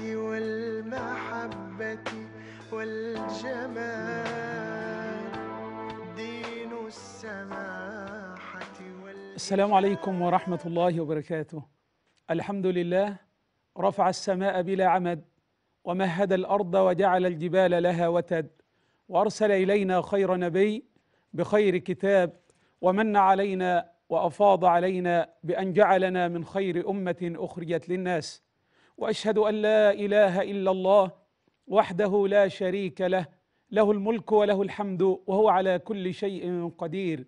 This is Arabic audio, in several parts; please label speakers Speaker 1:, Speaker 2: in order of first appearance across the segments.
Speaker 1: والمحبة والجمال دين السماحة
Speaker 2: السلام عليكم ورحمة الله وبركاته الحمد لله رفع السماء بلا عمد ومهد الأرض وجعل الجبال لها وتد وأرسل إلينا خير نبي بخير كتاب ومن علينا وافاض علينا بان جعلنا من خير امه اخرجت للناس واشهد ان لا اله الا الله وحده لا شريك له له الملك وله الحمد وهو على كل شيء قدير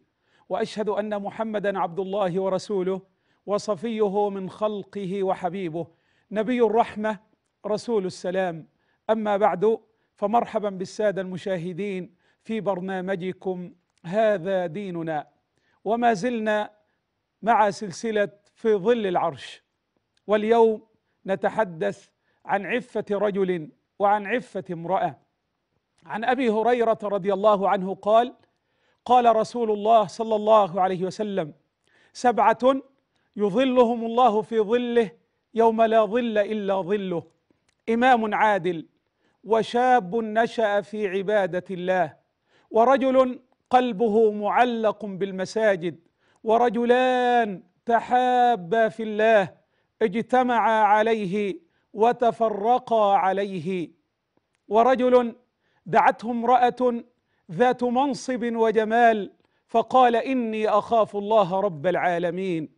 Speaker 2: واشهد ان محمدا عبد الله ورسوله وصفيه من خلقه وحبيبه نبي الرحمه رسول السلام اما بعد فمرحبا بالساده المشاهدين في برنامجكم هذا ديننا وما زلنا مع سلسله في ظل العرش واليوم نتحدث عن عفة رجل وعن عفة امرأة عن أبي هريرة رضي الله عنه قال قال رسول الله صلى الله عليه وسلم سبعة يظلهم الله في ظله يوم لا ظل إلا ظله إمام عادل وشاب نشأ في عبادة الله ورجل قلبه معلق بالمساجد ورجلان تحابا في الله اجتمعا عليه وتفرقا عليه ورجل دعته امراه ذات منصب وجمال فقال اني اخاف الله رب العالمين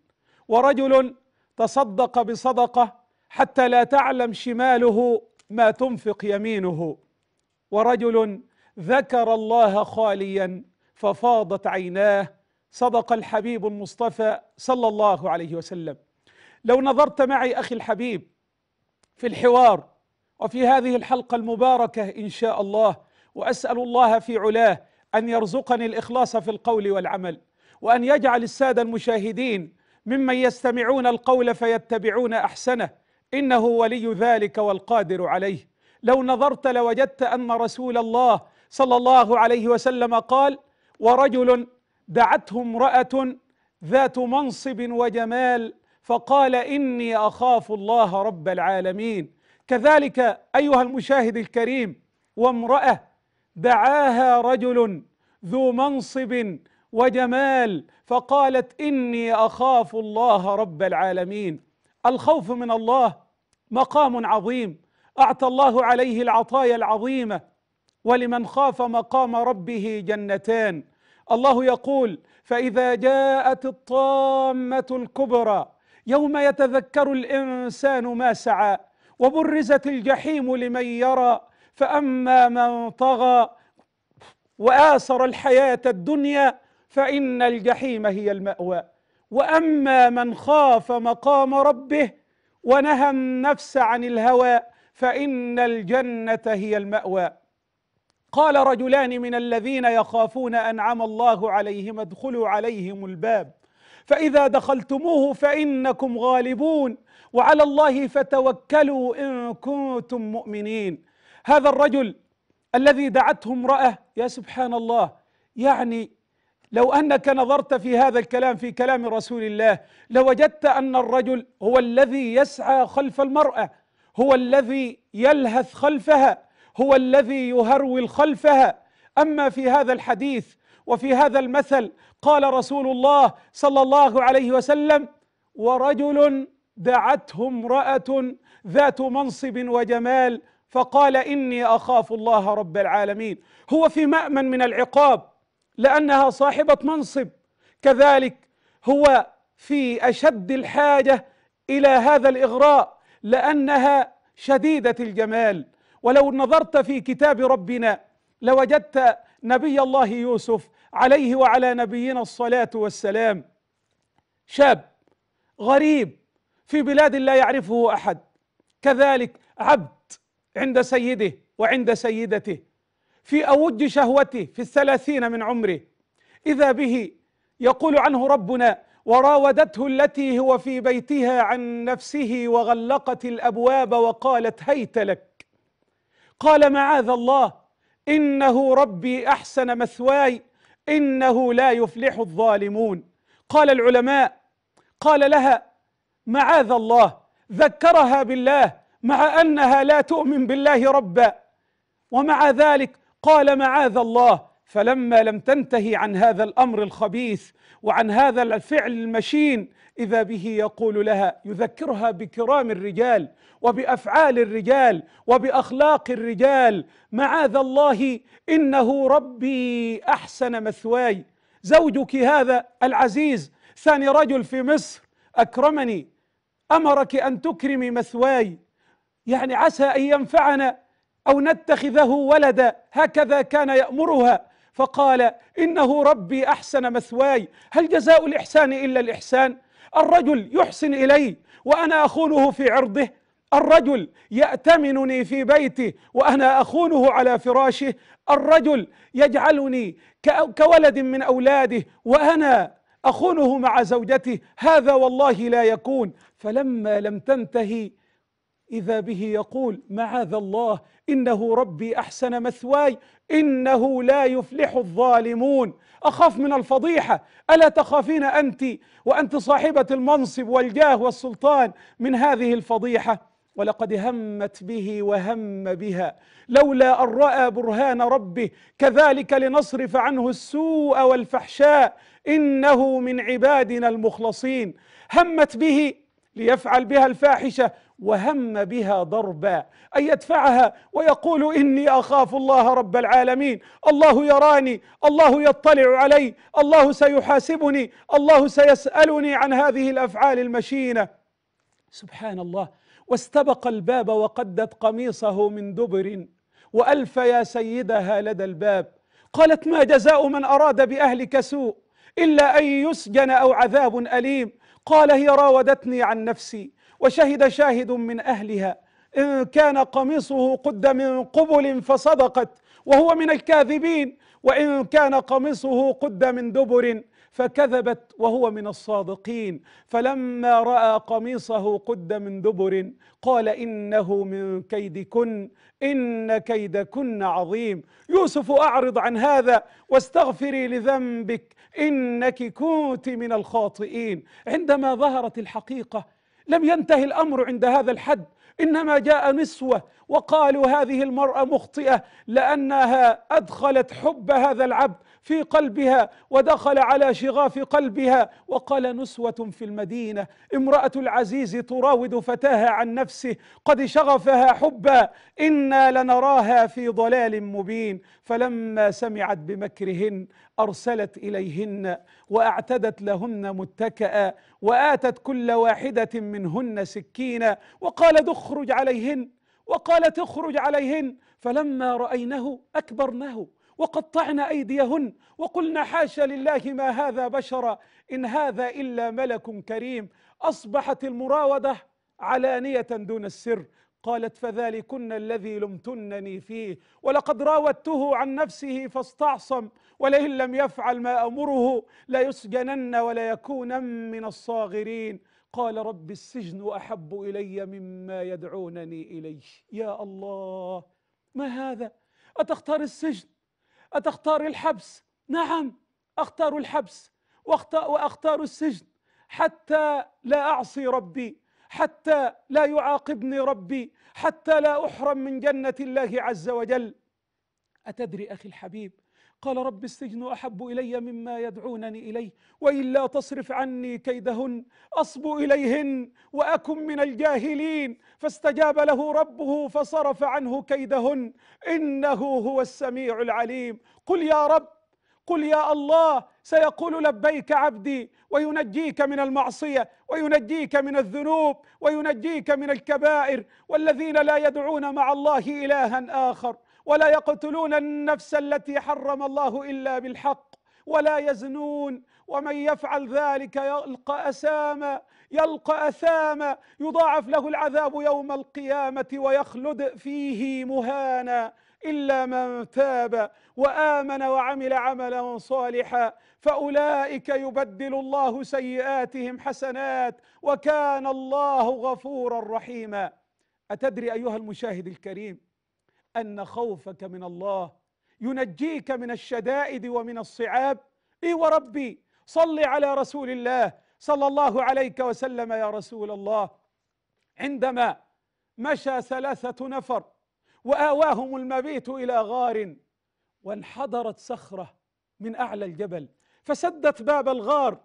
Speaker 2: ورجل تصدق بصدقه حتى لا تعلم شماله ما تنفق يمينه ورجل ذكر الله خاليا ففاضت عيناه صدق الحبيب المصطفى صلى الله عليه وسلم لو نظرت معي اخي الحبيب في الحوار وفي هذه الحلقه المباركه ان شاء الله واسال الله في علاه ان يرزقني الاخلاص في القول والعمل وان يجعل الساده المشاهدين ممن يستمعون القول فيتبعون احسنه انه ولي ذلك والقادر عليه لو نظرت لوجدت ان رسول الله صلى الله عليه وسلم قال ورجل دعته امراه ذات منصب وجمال فقال اني اخاف الله رب العالمين كذلك ايها المشاهد الكريم وامراه دعاها رجل ذو منصب وجمال فقالت اني اخاف الله رب العالمين الخوف من الله مقام عظيم اعطى الله عليه العطايا العظيمه ولمن خاف مقام ربه جنتان الله يقول فاذا جاءت الطامه الكبرى يوم يتذكر الانسان ما سعى وبرزت الجحيم لمن يرى فاما من طغى واثر الحياه الدنيا فان الجحيم هي الماوى واما من خاف مقام ربه ونهى النفس عن الهوى فان الجنه هي الماوى قال رجلان من الذين يخافون انعم الله عليهم ادخلوا عليهم الباب فإذا دخلتموه فإنكم غالبون وعلى الله فتوكلوا إن كنتم مؤمنين هذا الرجل الذي دعته امرأة يا سبحان الله يعني لو أنك نظرت في هذا الكلام في كلام رسول الله لوجدت أن الرجل هو الذي يسعى خلف المرأة هو الذي يلهث خلفها هو الذي يهرول خلفها أما في هذا الحديث وفي هذا المثل قال رسول الله صلى الله عليه وسلم ورجل دعته امرأة ذات منصب وجمال فقال إني أخاف الله رب العالمين هو في مأمن من العقاب لأنها صاحبة منصب كذلك هو في أشد الحاجة إلى هذا الإغراء لأنها شديدة الجمال ولو نظرت في كتاب ربنا لوجدت نبي الله يوسف عليه وعلى نبينا الصلاه والسلام شاب غريب في بلاد لا يعرفه احد كذلك عبد عند سيده وعند سيدته في اوج شهوته في الثلاثين من عمره اذا به يقول عنه ربنا وراودته التي هو في بيتها عن نفسه وغلقت الابواب وقالت هيت لك قال معاذ الله انه ربي احسن مثواي إنه لا يفلح الظالمون قال العلماء قال لها معاذ الله ذكرها بالله مع أنها لا تؤمن بالله ربا ومع ذلك قال معاذ الله فلما لم تنتهي عن هذا الامر الخبيث وعن هذا الفعل المشين اذا به يقول لها يذكرها بكرام الرجال وبافعال الرجال وباخلاق الرجال معاذ الله انه ربي احسن مثواي زوجك هذا العزيز ثاني رجل في مصر اكرمني امرك ان تكرمي مثواي يعني عسى ان ينفعنا او نتخذه ولدا هكذا كان يامرها فقال انه ربي احسن مثواي هل جزاء الاحسان الا الاحسان الرجل يحسن الي وانا اخونه في عرضه الرجل يأتمنني في بيته وأنا أخونه على فراشه الرجل يجعلني كولد من أولاده وأنا أخونه مع زوجته هذا والله لا يكون فلما لم تنتهي إذا به يقول معاذ الله إنه ربي أحسن مثواي إنه لا يفلح الظالمون أخاف من الفضيحة ألا تخافين أنت وأنت صاحبة المنصب والجاه والسلطان من هذه الفضيحة ولقد همت به وهم بها لولا ان راى برهان ربه كذلك لنصرف عنه السوء والفحشاء انه من عبادنا المخلصين همت به ليفعل بها الفاحشه وهم بها ضربا أن يدفعها ويقول إني أخاف الله رب العالمين الله يراني الله يطلع علي الله سيحاسبني الله سيسألني عن هذه الأفعال المشينة سبحان الله واستبق الباب وقدت قميصه من دبر وألف يا سيدها لدى الباب قالت ما جزاء من أراد بأهلك سوء إلا أن يسجن أو عذاب أليم قال هي راودتني عن نفسي وشهد شاهد من أهلها إن كان قميصه قد من قبل فصدقت وهو من الكاذبين وإن كان قميصه قد من دبر فكذبت وهو من الصادقين فلما راى قميصه قد من دبر قال انه من كيدكن ان كيدكن عظيم يوسف اعرض عن هذا واستغفري لذنبك انك كنت من الخاطئين عندما ظهرت الحقيقه لم ينتهي الأمر عند هذا الحد إنما جاء نسوة وقالوا هذه المرأة مخطئة لأنها أدخلت حب هذا العبد في قلبها ودخل على شغاف قلبها وقال نسوة في المدينة امرأة العزيز تراود فتاها عن نفسه قد شغفها حبا إنا لنراها في ضلال مبين فلما سمعت بمكرهن أرسلت إليهن وأعتدت لهن متكأ وآتت كل واحدة منهن سكينا وقالت اخرج عليهن وقالت اخرج عليهن فلما رأينه أكبرنه وقطعنا أيديهن وقلنا حاشا لله ما هذا بشرا إن هذا إلا ملك كريم أصبحت المراودة علانية دون السر قالت فذلكن الذي لمتنني فيه ولقد راودته عن نفسه فاستعصم ولئن لم يفعل ما امره ليسجنن ولا يكون من الصاغرين قال رب السجن أحب إلي مما يدعونني إليه يا الله ما هذا أتختار السجن أتختار الحبس نعم أختار الحبس وأختار السجن حتى لا أعصي ربي حتى لا يعاقبني ربي حتى لا أحرم من جنة الله عز وجل أتدري أخي الحبيب قال رب السجن أحب إلي مما يدعونني إليه وإلا تصرف عني كيدهن أصب إليهن وأكن من الجاهلين فاستجاب له ربه فصرف عنه كيدهن إنه هو السميع العليم قل يا رب قل يا الله سيقول لبيك عبدي وينجيك من المعصيه وينجيك من الذنوب وينجيك من الكبائر والذين لا يدعون مع الله الها اخر ولا يقتلون النفس التي حرم الله إلا بالحق ولا يزنون ومن يفعل ذلك يلقى أساما يلقى أثاما يضاعف له العذاب يوم القيامة ويخلد فيه مهانا إلا من تاب وآمن وعمل عملا صالحا فأولئك يبدل الله سيئاتهم حسنات وكان الله غفورا رحيما أتدري أيها المشاهد الكريم ان خوفك من الله ينجيك من الشدائد ومن الصعاب اي وربي صل على رسول الله صلى الله عليك وسلم يا رسول الله عندما مشى ثلاثه نفر واواهم المبيت الى غار وانحدرت صخره من اعلى الجبل فسدت باب الغار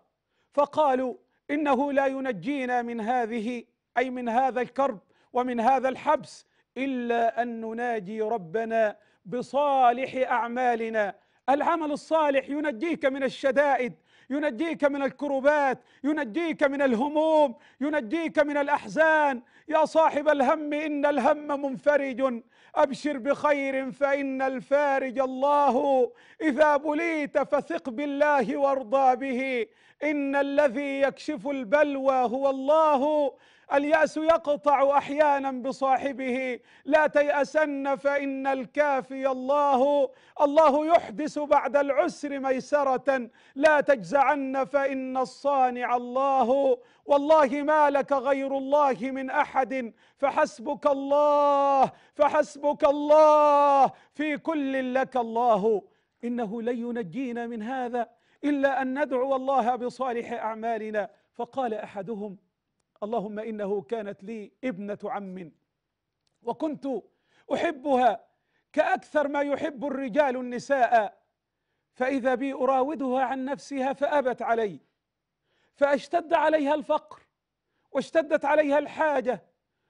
Speaker 2: فقالوا انه لا ينجينا من هذه اي من هذا الكرب ومن هذا الحبس إلا أن نناجي ربنا بصالح أعمالنا العمل الصالح ينجيك من الشدائد ينجيك من الكروبات ينجيك من الهموم ينجيك من الأحزان يا صاحب الهم إن الهم منفرج أبشر بخير فإن الفارج الله إذا بليت فثق بالله وارضى به إن الذي يكشف البلوى هو الله اليأس يقطع أحيانا بصاحبه لا تيأسن فإن الكافي الله الله يحدث بعد العسر ميسرة لا تجزعن فإن الصانع الله والله ما لك غير الله من أحد فحسبك الله فحسبك الله في كل لك الله إنه لن ينجينا من هذا إلا أن ندعو الله بصالح أعمالنا فقال أحدهم اللهم إنه كانت لي ابنة عم وكنت أحبها كأكثر ما يحب الرجال النساء فإذا بي أراودها عن نفسها فأبت علي فاشتد عليها الفقر واشتدت عليها الحاجة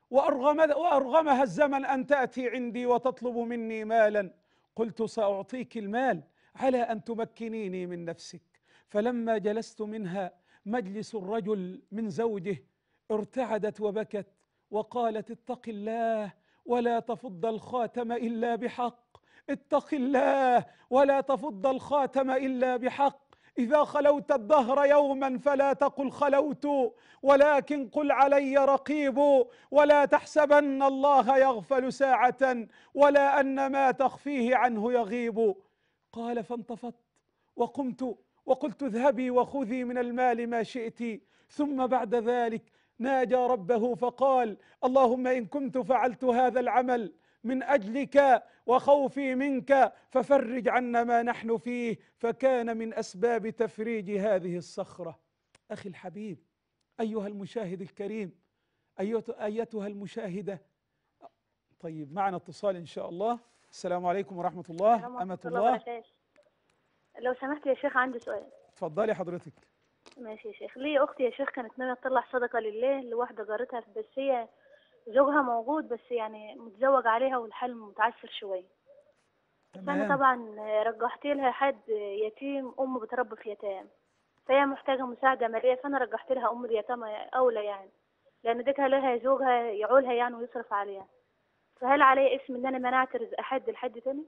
Speaker 2: وأرغم وأرغمها الزمن أن تأتي عندي وتطلب مني مالا قلت سأعطيك المال على أن تمكنيني من نفسك فلما جلست منها مجلس الرجل من زوجه ارتعدت وبكت وقالت اتق الله ولا تفض الخاتم الا بحق اتق الله ولا تفض الخاتم الا بحق اذا خلوت الدهر يوما فلا تقل خلوت ولكن قل علي رقيب ولا تحسبن الله يغفل ساعه ولا ان ما تخفيه عنه يغيب قال فانتفضت وقمت وقلت اذهبي وخذي من المال ما شئت ثم بعد ذلك ناجى ربه فقال اللهم إن كنت فعلت هذا العمل من أجلك وخوفي منك ففرج عنا ما نحن فيه فكان من أسباب تفريج هذه الصخرة أخي الحبيب أيها المشاهد الكريم أيوة، أيتها المشاهدة طيب معنا اتصال إن شاء الله السلام عليكم ورحمة الله أمة الله,
Speaker 1: لو سمحت يا شيخ عندي سؤال
Speaker 2: تفضلي حضرتك
Speaker 1: ماشي يا شيخ ليه اختي يا شيخ كانت ناويه تطلع صدقه لله لواحده جارتها بس هي زوجها موجود بس يعني متزوج عليها والحال متعسر شويه فانا طبعا رجحت لها حد يتيم ام بتربي في يتام فهي محتاجه مساعده ماليه فانا رجحت لها ام اليتامى اولى يعني لان ديكها لها زوجها يعولها يعني ويصرف عليها فهل علي اسم ان انا منعت رزق حد لحد تاني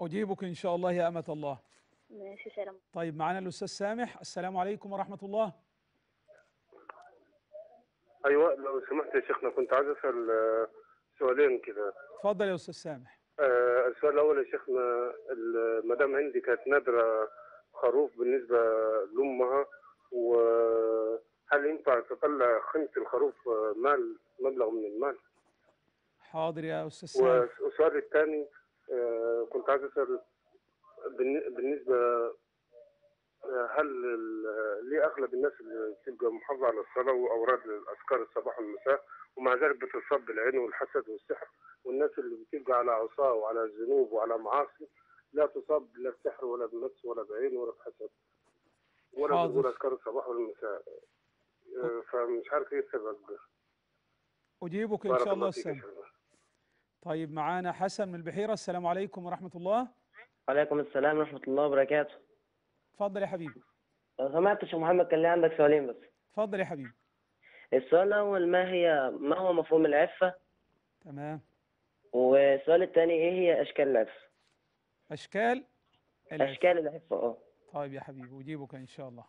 Speaker 2: اجيبك ان شاء الله يا امه الله
Speaker 1: ماشي سلام
Speaker 2: طيب معانا الاستاذ سامح السلام عليكم ورحمه الله
Speaker 3: ايوه لو سمحت يا شيخنا كنت عايز اسال آه، سؤالين كده
Speaker 2: اتفضل يا استاذ سامح
Speaker 3: آه السؤال الاول يا شيخنا المدام عندي كانت نادره خروف بالنسبه لامها وهل ينفع تطلع خنس الخروف آه، مال مبلغ من المال؟
Speaker 2: حاضر يا استاذ سامح
Speaker 3: والسؤال الثاني آه كنت عايز اسال بالنسبه هل ليه اغلب الناس اللي بتبقى محافظه على الصلاه واوراد الاذكار الصباح والمساء ومع ذلك بتصاب بالعين والحسد والسحر والناس اللي بتبقى على عصاه وعلى ذنوب وعلى معاصي لا تصاب لا بسحر ولا بنفس ولا بعين ولا بحسد ولا بتقول اذكار الصباح والمساء آه، فمش عارف ايه السبب
Speaker 2: اجيبك ان شاء الله السلام طيب معانا حسن من البحيره السلام عليكم ورحمه الله
Speaker 4: وعليكم السلام ورحمة الله وبركاته
Speaker 2: اتفضل يا حبيبي
Speaker 5: لو سمعت يا شيخ محمد كان لي عندك سؤالين بس
Speaker 2: اتفضل يا حبيبي
Speaker 5: السؤال الأول ما هي ما هو مفهوم العفة؟ تمام والسؤال الثاني إيه هي أشكال العفة؟ أشكال العفة. أشكال العفة أه
Speaker 2: طيب يا حبيبي وجيبك إن شاء الله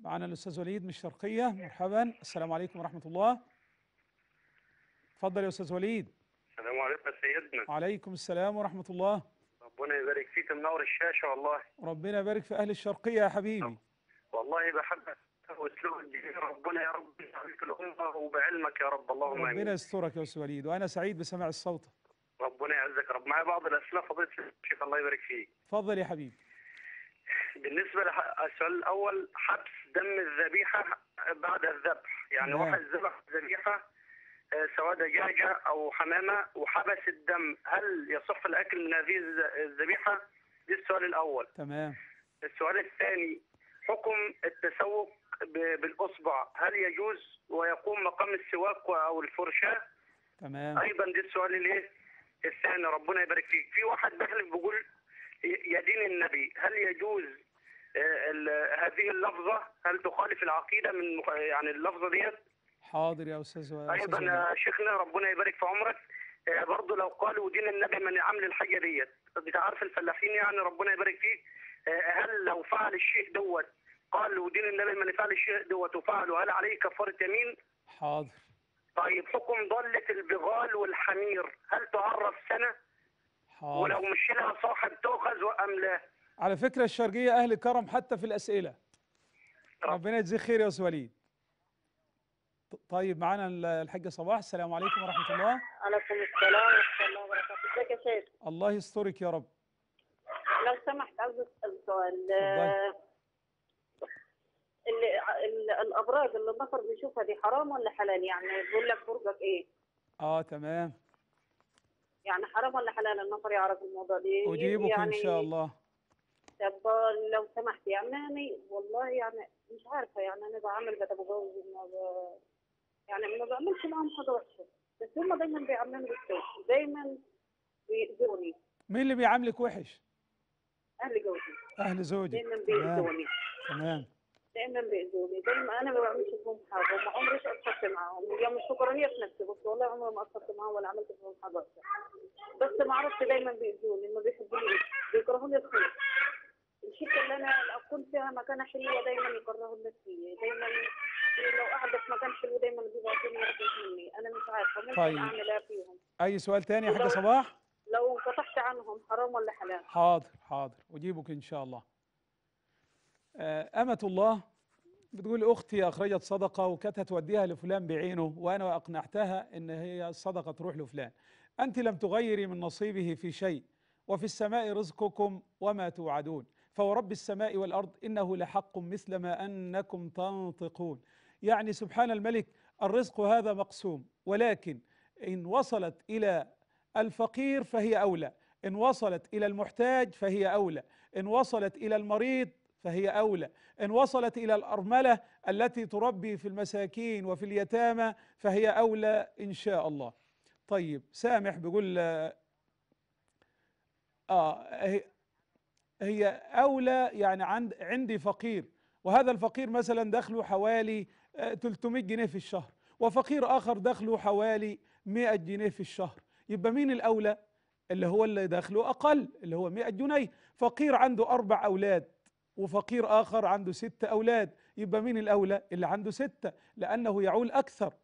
Speaker 2: معنا الأستاذ وليد من الشرقية مرحبا السلام عليكم ورحمة الله اتفضل يا أستاذ وليد
Speaker 3: السلام عليكم سيدنا
Speaker 2: وعليكم السلام ورحمة الله
Speaker 3: ربنا يبارك فيك منور الشاشة والله
Speaker 2: ربنا يبارك في أهل الشرقية يا حبيبي
Speaker 3: والله بحبك واسلوب ربنا يا رب يسعدك الأمة وبعلمك يا رب اللهم آمين ربنا
Speaker 2: يسترك يا أستاذ وليد وأنا سعيد بسماع الصوت
Speaker 3: ربنا يعزك رب معايا بعض الأسئلة فضيلة الشيخ الله يبارك فيك
Speaker 2: تفضل يا حبيبي
Speaker 3: بالنسبة للسؤال الأول حبس دم الذبيحة بعد الذبح يعني نعم. واحد ذبح ذبيحة سواء دجاجه او حمامه وحبس الدم هل يصح الاكل من هذه الذبيحه؟ ده السؤال الاول. تمام. السؤال الثاني حكم التسوق بالاصبع هل يجوز ويقوم مقام السواك او الفرشاه؟ تمام. ايضا ده السؤال الايه؟ الثاني ربنا يبارك فيك. في واحد بيحلف بيقول يا دين النبي هل يجوز آه، هذه اللفظه هل تخالف العقيده من يعني اللفظه ديت؟
Speaker 2: حاضر يا استاذ ايضا يا
Speaker 3: شيخنا ربنا يبارك في عمرك آه، برضه لو قالوا دين النبي من عمل الحاجه ديت انت عارف الفلاحين يعني ربنا يبارك فيك آه، هل لو فعل الشيء دوت قال ودين النبي من فعل الشيء دوت وفعله هل عليه كفاره يمين؟ حاضر طيب حكم ضالة البغال والحمير هل تعرف سنة؟ حاضر ولو مش لها صاحب تؤخذ أم لا؟
Speaker 2: على فكرة الشرقية أهل كرم حتى في الأسئلة ربنا يجزيك خير يا أستاذ وليد طيب معانا الحجه صباح السلام عليكم ورحمه الله
Speaker 4: وعليكم السلام ورحمه الله وبركاته ازيك يا شيخ
Speaker 2: الله يسترك يا رب
Speaker 4: لو سمحت عاوز اسال سؤال آه، الابراج اللي النفر بيشوفها دي حرام ولا حلال يعني بيقول لك برجك ايه
Speaker 2: اه تمام
Speaker 4: يعني حرام ولا حلال النفر يعرف الموضوع ده اجيبك يعني ان شاء الله طب لو سمحت يعني والله يعني مش عارفه يعني انا بعمل بتجوز يعني ما بعملش معاهم حاجه وحشه بس هم دايما بيعاملوني بالسوء دايما بيأذوني
Speaker 2: مين اللي بيعاملك وحش؟
Speaker 4: اهل جوزي اهل زوجي دايما بيأذوني تمام دايما بيأذوني دايما انا ما بعملش فيهم حاجه ما عمري اتصلت معاهم يعني مش شكرانيه في نفسي بس والله عمري ما اتصلت معاهم ولا عملت فيهم حاجه وحشه بس ما اعرفش دايما بيأذوني ما بيحبونيش بيكرهوني الخير الشركه اللي انا اكون فيها مكانه حلوه دايما يكرهوني فيها دايما لو احدث ما كانش له دايما بيبقى مني انا مش عارفه ممكن طيب. اعمل ايه فيهم
Speaker 2: اي سؤال تاني يا حاجه صباح
Speaker 4: لو انقطعت عنهم حرام ولا حلال
Speaker 2: حاضر حاضر اجيبك ان شاء الله آه، امه الله بتقول اختي اخرجت صدقه وكانت هتوديها لفلان بعينه وانا اقنعتها ان هي الصدقه تروح لفلان انت لم تغيري من نصيبه في شيء وفي السماء رزقكم وما توعدون فورب السماء والارض انه لحق مثل ما انكم تنطقون يعني سبحان الملك الرزق هذا مقسوم ولكن إن وصلت إلى الفقير فهي أولى إن وصلت إلى المحتاج فهي أولى إن وصلت إلى المريض فهي أولى إن وصلت إلى الأرملة التي تربي في المساكين وفي اليتامى فهي أولى إن شاء الله طيب سامح بيقول آه هي أولى يعني عند عندي فقير وهذا الفقير مثلا دخله حوالي 300 جنيه في الشهر وفقير اخر دخله حوالي 100 جنيه في الشهر يبقى مين الاولى اللي هو اللي دخله اقل اللي هو 100 جنيه فقير عنده اربع اولاد وفقير اخر عنده ست اولاد يبقى مين الاولى اللي عنده ستة لانه يعول اكثر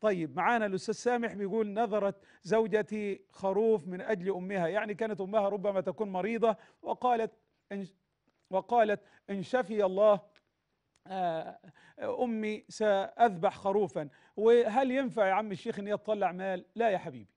Speaker 2: طيب معانا الاستاذ سامح بيقول نظرت زوجتي خروف من اجل امها يعني كانت امها ربما تكون مريضه وقالت إن وقالت ان شفي الله آه، آه، امي ساذبح خروفا وهل ينفع يا عم الشيخ ان هي تطلع مال لا يا حبيبي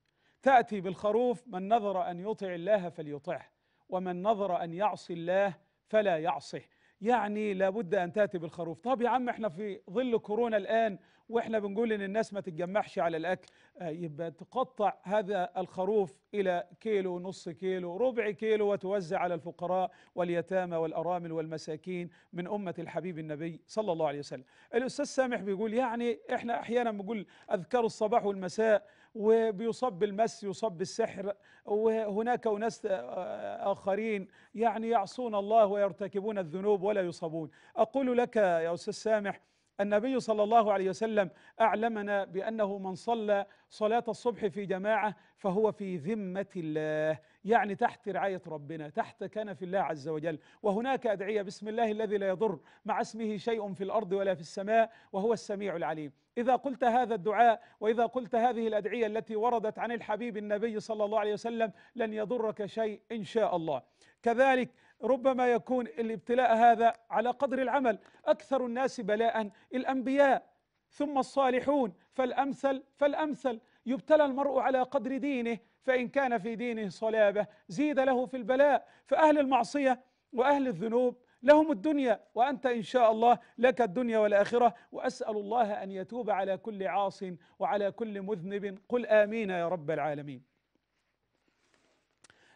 Speaker 2: تاتي بالخروف من نظر ان يطع الله فليطعه ومن نظر ان يعصي الله فلا يعصه يعني لابد ان تاتي بالخروف طب يا عم احنا في ظل كورونا الان واحنا بنقول ان الناس ما تتجمعش على الاكل آه، يبقى تقطع هذا الخروف الى كيلو نص كيلو ربع كيلو وتوزع على الفقراء واليتامى والارامل والمساكين من امه الحبيب النبي صلى الله عليه وسلم الاستاذ سامح بيقول يعني احنا احيانا بنقول اذكار الصباح والمساء وبيصاب بالمس يصاب بالسحر وهناك اناس آه، آه، اخرين يعني يعصون الله ويرتكبون الذنوب ولا يصابون اقول لك يا استاذ سامح النبي صلى الله عليه وسلم اعلمنا بانه من صلى صلاه الصبح في جماعه فهو في ذمه الله يعني تحت رعايه ربنا تحت كنف الله عز وجل وهناك ادعيه بسم الله الذي لا يضر مع اسمه شيء في الارض ولا في السماء وهو السميع العليم اذا قلت هذا الدعاء واذا قلت هذه الادعيه التي وردت عن الحبيب النبي صلى الله عليه وسلم لن يضرك شيء ان شاء الله كذلك ربما يكون الابتلاء هذا على قدر العمل اكثر الناس بلاء الانبياء ثم الصالحون فالامثل فالامثل يبتلى المرء على قدر دينه فان كان في دينه صلابه زيد له في البلاء فاهل المعصيه واهل الذنوب لهم الدنيا وانت ان شاء الله لك الدنيا والاخره واسال الله ان يتوب على كل عاص وعلى كل مذنب قل امين يا رب العالمين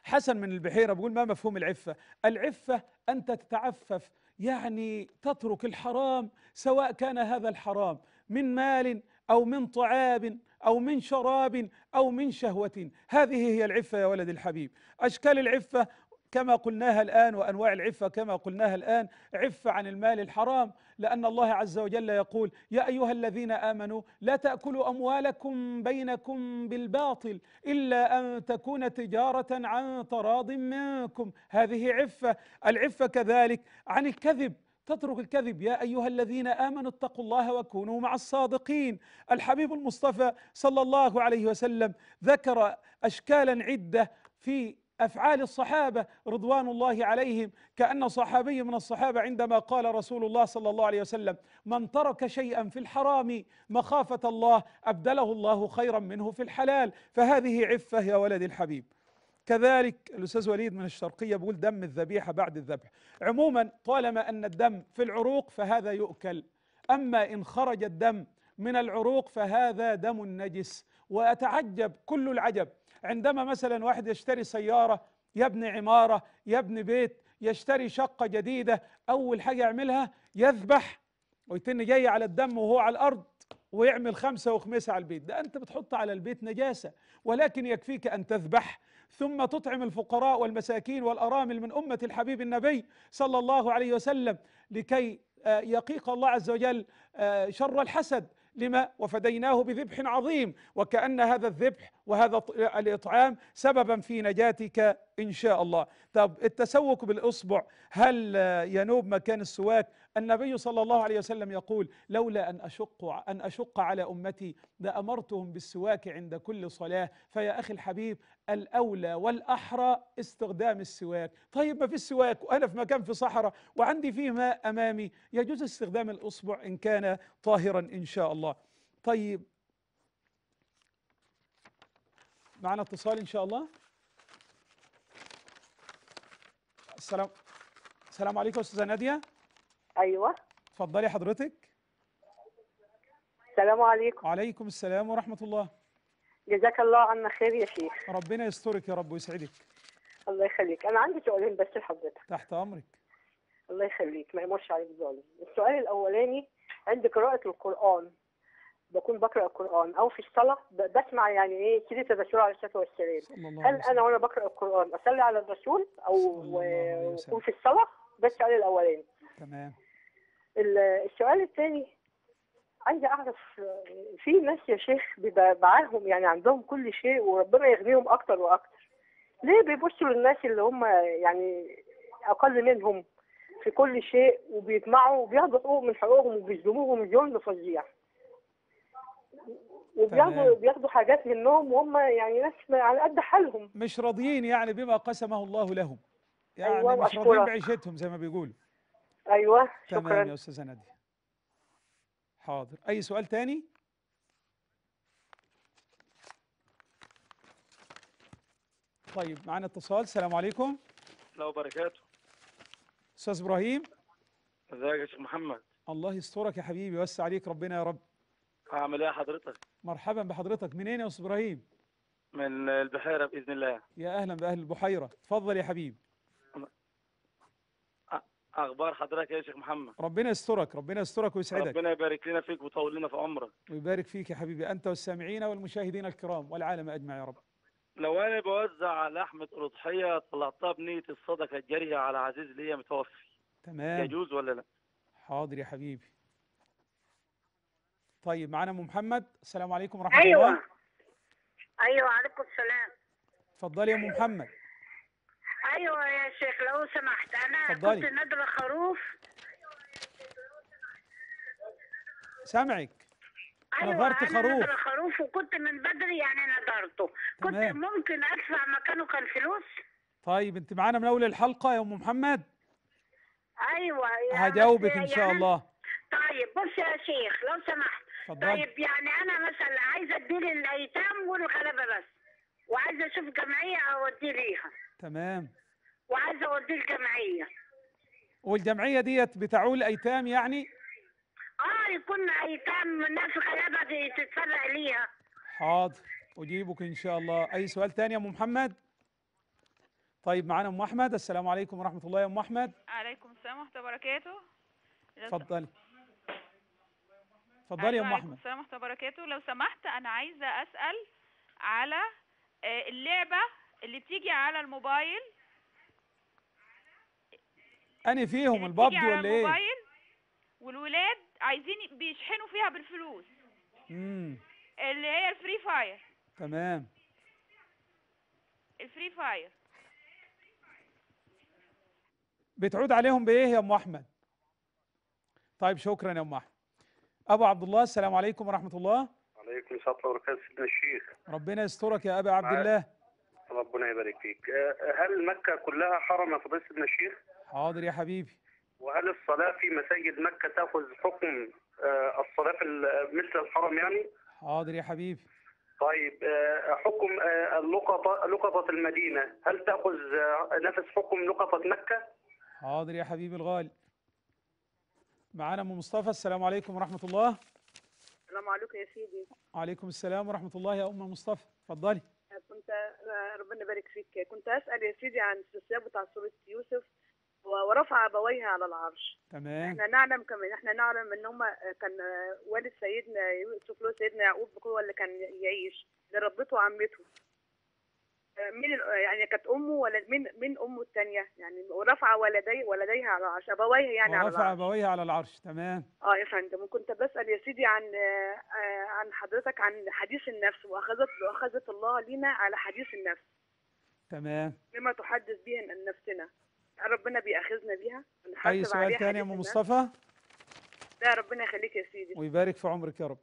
Speaker 2: حسن من البحيرة بيقول ما مفهوم العفة العفة أن تتعفف يعني تترك الحرام سواء كان هذا الحرام من مال أو من طعام أو من شراب أو من شهوة هذه هي العفة يا ولد الحبيب أشكال العفة كما قلناها الآن وأنواع العفة كما قلناها الآن عفة عن المال الحرام لأن الله عز وجل يقول يا أيها الذين آمنوا لا تأكلوا أموالكم بينكم بالباطل إلا أن تكون تجارة عن تراض منكم هذه عفة العفة كذلك عن الكذب تترك الكذب يا ايها الذين امنوا اتقوا الله وكونوا مع الصادقين الحبيب المصطفى صلى الله عليه وسلم ذكر اشكالا عده في افعال الصحابه رضوان الله عليهم كان صحابي من الصحابه عندما قال رسول الله صلى الله عليه وسلم من ترك شيئا في الحرام مخافه الله ابدله الله خيرا منه في الحلال فهذه عفه يا ولد الحبيب كذلك الاستاذ وليد من الشرقيه بيقول دم الذبيحه بعد الذبح عموما طالما ان الدم في العروق فهذا يؤكل اما ان خرج الدم من العروق فهذا دم نجس واتعجب كل العجب عندما مثلا واحد يشتري سيارة يبني عمارة يبني بيت يشتري شقة جديدة أول حاجة يعملها يذبح ويتن جاي على الدم وهو على الأرض ويعمل خمسة وخمسة على البيت ده أنت بتحط على البيت نجاسة ولكن يكفيك أن تذبح ثم تطعم الفقراء والمساكين والأرامل من أمة الحبيب النبي صلى الله عليه وسلم لكي آه، يقيق الله عز وجل آه، شر الحسد لما وفديناه بذبح عظيم وكأن هذا الذبح وهذا الإطعام سببا في نجاتك إن شاء الله طب التسوق بالإصبع هل ينوب مكان السواك النبي صلى الله عليه وسلم يقول لولا أن أشق, أن أشق على أمتي لأمرتهم بالسواك عند كل صلاة فيا أخي الحبيب الأولى والأحرى استخدام السواك طيب ما في السواك وأنا في مكان في صحراء وعندي فيه ماء أمامي يجوز استخدام الأصبع إن كان طاهرا إن شاء الله طيب معنا اتصال إن شاء الله السلام السلام عليكم أستاذة نادية ايوه اتفضلي حضرتك السلام عليكم وعليكم السلام ورحمه الله جزاك الله عنا خير يا شيخ ربنا يسترك يا رب ويسعدك
Speaker 4: الله يخليك انا عندي سؤالين بس لحضرتك تحت امرك الله يخليك ما يمرش عليك ظالم السؤال الاولاني عند قراءه القران بكون بقرا القران او في الصلاه بسمع يعني ايه سيره الرسول عليه الصلاه والسلام هل انا وانا بقرا القران اصلي على الرسول او آه، اكون في الصلاه ده السؤال الاولاني تمام السؤال الثاني عايزه اعرف في ناس يا شيخ بيبقى معاهم يعني عندهم كل شيء وربنا يغنيهم اكتر واكتر ليه بيبصوا للناس اللي هم يعني اقل منهم في كل شيء وبيطمعوا وبياخدوا حقوق من حقوقهم وبيظلموهم ظلم فظيع وبياخدوا بياخدوا حاجات منهم وهم يعني ناس على قد حالهم
Speaker 2: مش راضيين يعني بما قسمه الله لهم
Speaker 4: يعني أيوة مش راضيين
Speaker 2: بعيشتهم زي ما بيقولوا
Speaker 4: ايوه شكرا تمام يا
Speaker 2: استاذه ناديه حاضر اي سؤال تاني طيب معانا اتصال السلام عليكم
Speaker 3: الله وبركاته
Speaker 2: استاذ ابراهيم
Speaker 3: ازيك يا شيخ محمد
Speaker 2: الله يسترك يا حبيبي ويوسع عليك ربنا يا رب
Speaker 3: اعمل ايه حضرتك
Speaker 2: مرحبا بحضرتك منين يا استاذ ابراهيم
Speaker 3: من البحيره باذن الله
Speaker 2: يا اهلا باهل البحيره اتفضل يا حبيبي
Speaker 3: اخبار حضرتك يا شيخ محمد
Speaker 2: ربنا يسترك ربنا يسترك ويسعدك ربنا
Speaker 3: يبارك لنا فيك ويطول لنا في عمرك
Speaker 2: ويبارك فيك يا حبيبي انت والسامعين والمشاهدين الكرام والعالم اجمع يا رب
Speaker 3: لو انا بوزع لحمه الاضحيه طلعتها بنيه الصدقه الجاريه على عزيز ليا متوفي
Speaker 2: تمام يجوز ولا لا حاضر يا حبيبي طيب معانا ام محمد السلام عليكم ورحمه أيوة. الله ايوه
Speaker 4: ايوه عليكم السلام
Speaker 2: اتفضلي يا ام محمد
Speaker 4: ايوه يا شيخ لو سمحت انا فضلي. كنت نادره خروف
Speaker 2: سامعك أيوة نظرت خروف أنا
Speaker 5: خروف وكنت من بدري يعني نظرته كنت تمام. ممكن ادفع مكانه كان فلوس
Speaker 2: طيب انت معانا من اول الحلقه يا ام محمد
Speaker 5: ايوه يعني
Speaker 2: هجاوبك ان شاء يعني الله
Speaker 5: طيب بص يا شيخ لو سمحت فضل. طيب يعني انا مثلا عايزه اديني الايتام والغلبه بس وعايزه اشوف جمعيه اوديه ليها تمام وعايزه اوديه الجمعيه
Speaker 2: والجمعيه ديت بتعول ايتام يعني
Speaker 5: اه يكون ايتام ناس الابد تتفرع ليها
Speaker 2: حاضر اجيبك ان شاء الله اي سؤال تاني يا ام محمد طيب معانا ام احمد السلام عليكم ورحمه الله يا ام احمد
Speaker 5: عليكم السلام ورحمه الله وبركاته اتفضلي
Speaker 2: اتفضلي يا ام احمد السلام
Speaker 5: ورحمه الله وبركاته لو سمحت انا عايزه اسال على آه، اللعبه اللي بتيجي على الموبايل
Speaker 2: أنا فيهم البابجي ولا ايه الموبايل
Speaker 5: والولاد عايزين بيشحنوا فيها بالفلوس امم اللي هي الفري فاير تمام الفري فاير
Speaker 2: بتعود عليهم بايه يا ام احمد طيب شكرا يا ام احمد ابو عبد الله السلام عليكم ورحمه الله
Speaker 3: عليكم ورحمه الله وبركاته سيدنا الشيخ
Speaker 2: ربنا يسترك يا ابا عبد الله
Speaker 3: ربنا يبارك فيك أه، هل مكه كلها حرم يا فضيله سيدنا الشيخ حاضر يا حبيبي وهل الصلاه في مساجد مكه تاخذ حكم أه، الصلاه في مثل الحرم يعني حاضر يا حبيبي طيب أه، حكم لقطة لقطة المدينة هل تأخذ نفس حكم لقطة مكة؟
Speaker 2: حاضر يا حبيبي الغالي معانا أم مصطفى السلام عليكم ورحمة الله
Speaker 4: السلام عليكم يا سيدي
Speaker 2: وعليكم السلام ورحمه الله يا ام مصطفى اتفضلي
Speaker 4: أه، كنت أه، ربنا يبارك فيك كنت اسال يا سيدي عن الاستسلام بتاع سوره يوسف ورفع ابويها على العرش تمام احنا نعلم كمان احنا نعلم ان هم أه، كان والد سيدنا يوسف له سيدنا يعقوب هو اللي كان يعيش اللي ربته عمته من يعني كانت امه ولا من من امه الثانيه يعني ورفع ولدي ولديها على العرش ابويها يعني على العرش رفع
Speaker 2: ابويها على العرش تمام
Speaker 4: اه يا فندم وكنت بسال يا سيدي عن آه، عن حضرتك عن حديث النفس واخذت واخذت الله لنا على حديث النفس تمام بما تحدث به نفسنا ربنا بيأخذنا بيها اي سؤال ثاني يا ام مصطفى لا ربنا يخليك يا سيدي
Speaker 2: ويبارك في عمرك يا رب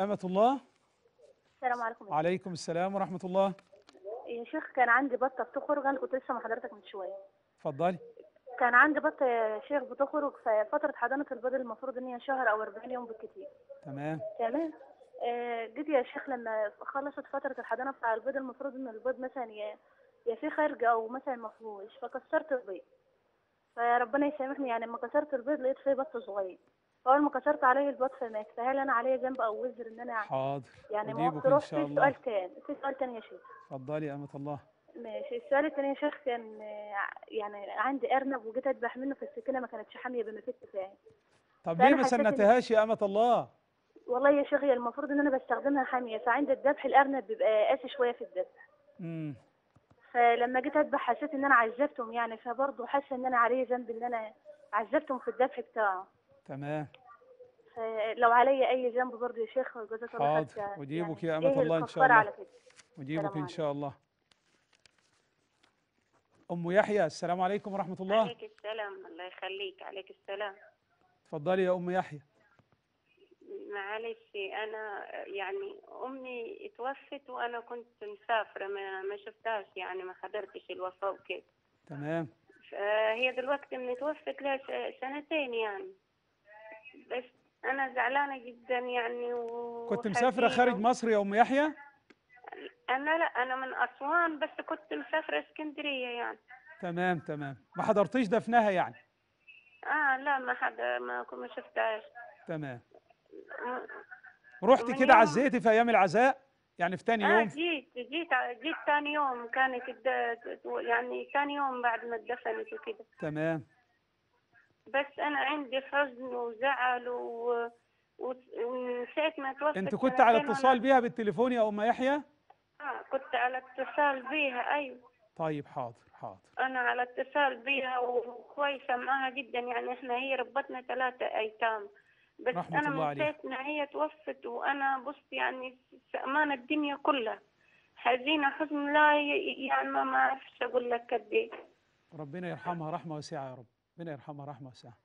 Speaker 2: أمة الله
Speaker 4: السلام عليكم وعليكم
Speaker 2: السلام ورحمه الله
Speaker 1: يا شيخ كان عندي بطه بتخرج انا كنت لسه مع حضرتك من شويه اتفضلي كان عندي بطه يا شيخ بتخرج في فتره حضانه البيض المفروض ان هي شهر او 40 يوم بالكتير تمام تمام آه، جيت يا شيخ لما خلصت فتره الحضانه بتاع البيض المفروض ان البيض مثلا يا يا في خارج او مثلا فيهوش فكسرت البيض فربنا يسامحني يعني لما كسرت البيض لقيت فيه بط صغير اول ما كسرت عليا البطل مات فهل انا عليا ذنب او وزر ان انا يعني
Speaker 2: حاضر يعني ما اقدر اروح في سؤال
Speaker 1: تاني في سؤال تاني يا شيخ
Speaker 2: اتفضلي يا امه الله
Speaker 1: ماشي السؤال التاني يا شيخ كان آه، يعني عندي ارنب وجيت اذبح منه في السكينه ما كانتش حاميه بما فيه التفاهه
Speaker 2: طب ليه ما سنتهاش يا امه الله
Speaker 1: والله يا شيخ هي المفروض ان انا بستخدمها حاميه فعند الذبح الارنب بيبقى قاسي شويه في الذبح امم فلما جيت اذبح حسيت ان انا عذبتهم يعني فبرضه حاسه ان انا عليا ذنب ان انا عذبتهم في الذبح بتاعه تمام آه، لو علي اي ذنب برضه يا شيخ جزاك الله خير حاضر وجيبك يعني يا امة الله ان شاء الله
Speaker 2: وجيبك ان شاء الله ام يحيى السلام عليكم ورحمه الله عليك
Speaker 5: السلام الله يخليك عليك السلام
Speaker 2: اتفضلي يا ام يحيى
Speaker 5: معلش انا يعني امي توفت وانا كنت مسافره ما, ما شفتهاش يعني ما حضرتش الوفاه وكده تمام هي دلوقتي من توفت لها سنتين يعني بس انا زعلانه جدا يعني و... كنت مسافره خارج
Speaker 2: مصر يا ام يحيى
Speaker 5: انا لا انا من اسوان بس كنت مسافره اسكندريه يعني
Speaker 2: تمام تمام ما حضرتيش دفنها يعني
Speaker 5: اه لا ما حد ما كنت ما شفتهاش تمام رحتي كده عزيتي
Speaker 2: في ايام العزاء يعني في ثاني آه يوم
Speaker 5: جيت جيت جيت ثاني يوم كانت يعني ثاني يوم بعد ما اتدفنت وكده تمام بس انا عندي حزن وزعل و... ونسيت ما توصل انت كنت على اتصال
Speaker 2: بيها بالتليفون يا ام يحيى
Speaker 5: اه كنت على اتصال بيها ايوه
Speaker 2: طيب حاضر حاضر
Speaker 5: انا على اتصال بيها وكويسه معاها جدا يعني احنا هي ربتنا ثلاثه ايتام بس رحمة انا نسيت ان هي توفت وانا بص يعني في امان الدنيا كلها حزينه حزن لا يعني ما اعرفش اقول لك قد ايه
Speaker 2: ربنا يرحمها رحمه واسعه يا رب ربنا يرحمها رحمه وسعه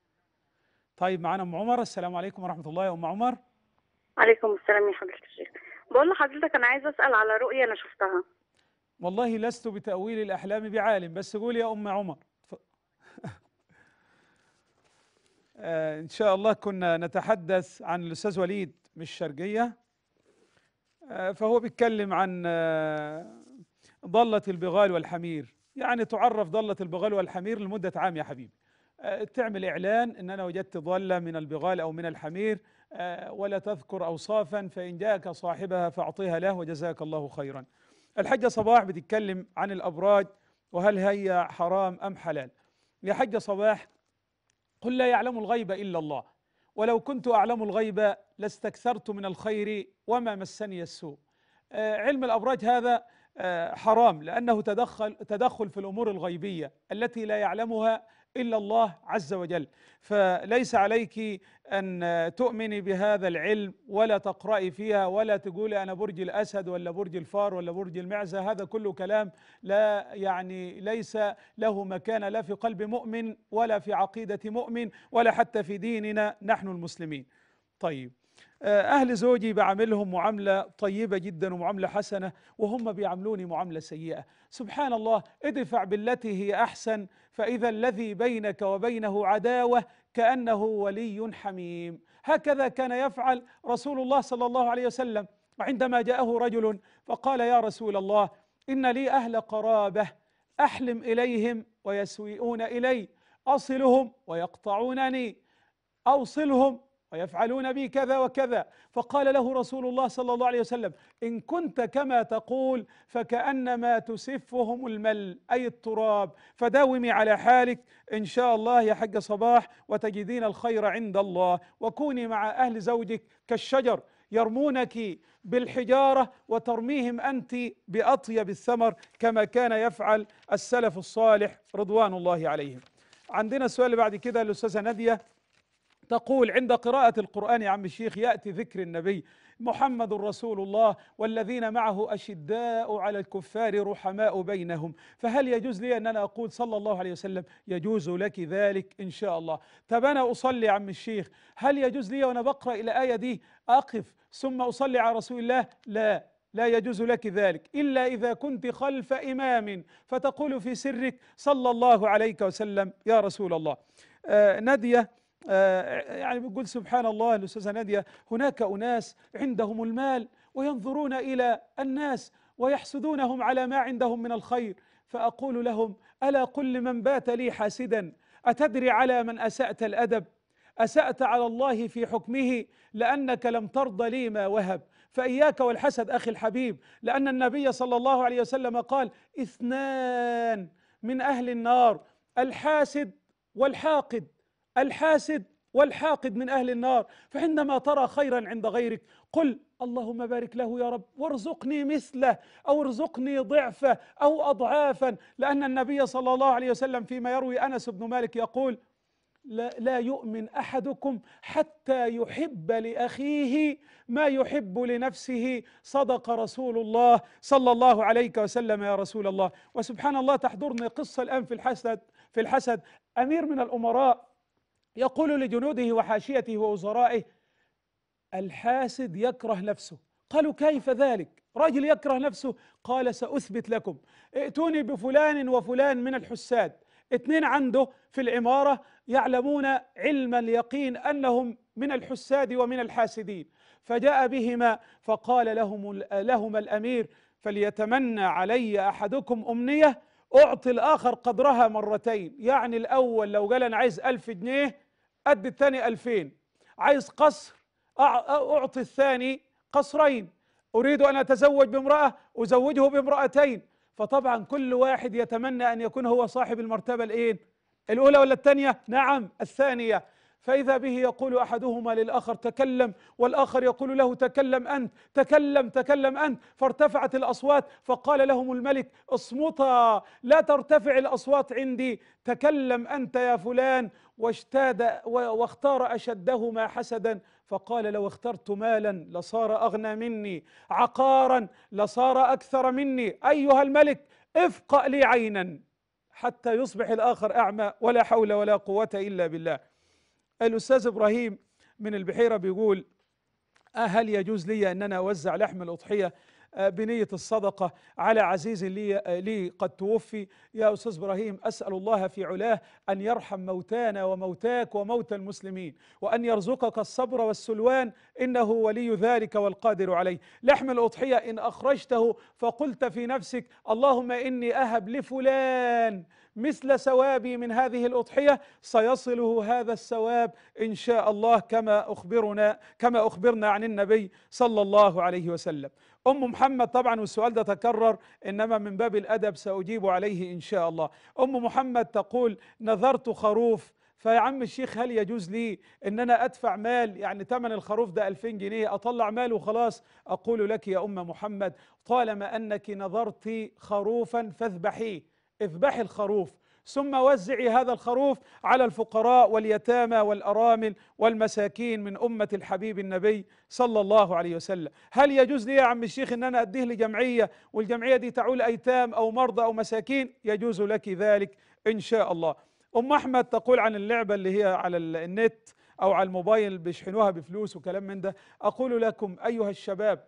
Speaker 2: طيب معانا ام عمر السلام عليكم ورحمه الله يا ام عمر
Speaker 5: عليكم السلام يا حضره الشيخ بقول لحضرتك انا عايزه اسال على رؤيه انا شفتها
Speaker 2: والله لست بتاويل الاحلام بعالم بس قول يا ام عمر آه، ان شاء الله كنا نتحدث عن الاستاذ وليد من الشرقيه آه، فهو بيتكلم عن آه، ضلة البغال والحمير يعني تعرف ضلة البغال والحمير لمدة عام يا حبيبي آه، تعمل اعلان ان انا وجدت ضاله من البغال او من الحمير آه، ولا تذكر اوصافا فان جاءك صاحبها فاعطيها له وجزاك الله خيرا. الحجة صباح بتتكلم عن الابراج وهل هي حرام ام حلال؟ يا حجة صباح قل لا يعلم الغيب الا الله ولو كنت اعلم الغيب لاستكثرت من الخير وما مسني السوء. آه، علم الابراج هذا حرام لانه تدخل تدخل في الامور الغيبيه التي لا يعلمها الا الله عز وجل فليس عليك ان تؤمني بهذا العلم ولا تقراي فيها ولا تقولي انا برج الاسد ولا برج الفار ولا برج المعزه هذا كله كلام لا يعني ليس له مكان لا في قلب مؤمن ولا في عقيده مؤمن ولا حتى في ديننا نحن المسلمين طيب آه، أهل زوجي بعاملهم معاملة طيبة جدا ومعاملة حسنة وهم بيعاملوني معاملة سيئة سبحان الله ادفع بالتي هي أحسن فإذا الذي بينك وبينه عداوة كأنه ولي حميم هكذا كان يفعل رسول الله صلى الله عليه وسلم وعندما جاءه رجل فقال يا رسول الله إن لي أهل قرابة أحلم إليهم ويسوئون إلي أصلهم ويقطعونني أوصلهم ويفعلون بي كذا وكذا فقال له رسول الله صلى الله عليه وسلم ان كنت كما تقول فكانما تسفهم المل اي التراب فداومي على حالك ان شاء الله يا حق صباح وتجدين الخير عند الله وكوني مع اهل زوجك كالشجر يرمونك بالحجاره وترميهم انت باطيب الثمر كما كان يفعل السلف الصالح رضوان الله عليهم عندنا السؤال اللي بعد كده للاستاذه ناديه تقول عند قراءة القرآن يا عم الشيخ يأتي ذكر النبي محمد رسول الله والذين معه أشداء على الكفار رحماء بينهم فهل يجوز لي أن أنا أقول صلى الله عليه وسلم يجوز لك ذلك إن شاء الله طب أنا أصلي يا عم الشيخ هل يجوز لي وأنا بقرأ إلى آية دي أقف ثم أصلي على رسول الله لا لا يجوز لك ذلك الا اذا كنت خلف امام فتقول في سرك صلى الله عليك وسلم يا رسول الله آه ناديه آه، يعني بيقول سبحان الله الأستاذة نادية هناك أناس عندهم المال وينظرون إلى الناس ويحسدونهم على ما عندهم من الخير فأقول لهم ألا قل لمن بات لي حاسدا أتدري على من أسأت الأدب أسأت على الله في حكمه لأنك لم ترض لي ما وهب فإياك والحسد أخي الحبيب لأن النبي صلى الله عليه وسلم قال اثنان من أهل النار الحاسد والحاقد الحاسد والحاقد من اهل النار فعندما ترى خيرا عند غيرك قل اللهم بارك له يا رب وارزقني مثله او ارزقني ضعفه او اضعافا لان النبي صلى الله عليه وسلم فيما يروي انس بن مالك يقول لا, لا يؤمن احدكم حتى يحب لاخيه ما يحب لنفسه صدق رسول الله صلى الله عليك وسلم يا رسول الله وسبحان الله تحضرني قصه الان في الحسد في الحسد امير من الامراء يقول لجنوده وحاشيته ووزرائه الحاسد يكره نفسه قالوا كيف ذلك رجل يكره نفسه قال سأثبت لكم ائتوني بفلان وفلان من الحساد اثنين عنده في العمارة يعلمون علم اليقين أنهم من الحساد ومن الحاسدين فجاء بهما فقال لهم لهما الأمير فليتمنى علي أحدكم أمنية أعطي الآخر قدرها مرتين يعني الأول لو قال أنا عايز ألف جنيه أدي الثاني ألفين عايز قصر أعطي الثاني قصرين أريد أن أتزوج بامرأة أزوجه بامرأتين فطبعا كل واحد يتمنى أن يكون هو صاحب المرتبة الأولى ولا الثانية؟ نعم الثانية فإذا به يقول أحدهما للآخر تكلم والآخر يقول له تكلم أنت تكلم تكلم أنت فارتفعت الأصوات فقال لهم الملك اصمتا لا ترتفع الأصوات عندي تكلم أنت يا فلان واشتاد واختار أشدهما حسدا فقال لو اخترت مالا لصار أغنى مني عقارا لصار أكثر مني أيها الملك افقأ لي عينا حتى يصبح الآخر أعمى ولا حول ولا قوة إلا بالله الاستاذ ابراهيم من البحيره بيقول آه، هل يجوز لي ان انا اوزع لحم الاضحيه آه، بنية الصدقة على عزيز لي, آه، لي قد توفي يا أستاذ إبراهيم أسأل الله في علاه أن يرحم موتانا وموتاك وموتى المسلمين وأن يرزقك الصبر والسلوان إنه ولي ذلك والقادر عليه لحم الأضحية إن أخرجته فقلت في نفسك اللهم إني أهب لفلان مثل ثوابي من هذه الأضحية سيصله هذا الثواب إن شاء الله كما أخبرنا كما أخبرنا عن النبي صلى الله عليه وسلم أم محمد طبعا والسؤال ده تكرر إنما من باب الأدب سأجيب عليه إن شاء الله أم محمد تقول نذرت خروف فيا عم الشيخ هل يجوز لي ان انا ادفع مال يعني ثمن الخروف ده 2000 جنيه اطلع مال وخلاص اقول لك يا ام محمد طالما انك نظرت خروفا فاذبحيه اذبحي الخروف ثم وزعي هذا الخروف على الفقراء واليتامى والارامل والمساكين من امه الحبيب النبي صلى الله عليه وسلم، هل يجوز لي يا عم الشيخ ان انا اديه لجمعيه والجمعيه دي تعول ايتام او مرضى او مساكين؟ يجوز لك ذلك ان شاء الله. ام احمد تقول عن اللعبه اللي هي على النت او على الموبايل بيشحنوها بفلوس وكلام من ده، اقول لكم ايها الشباب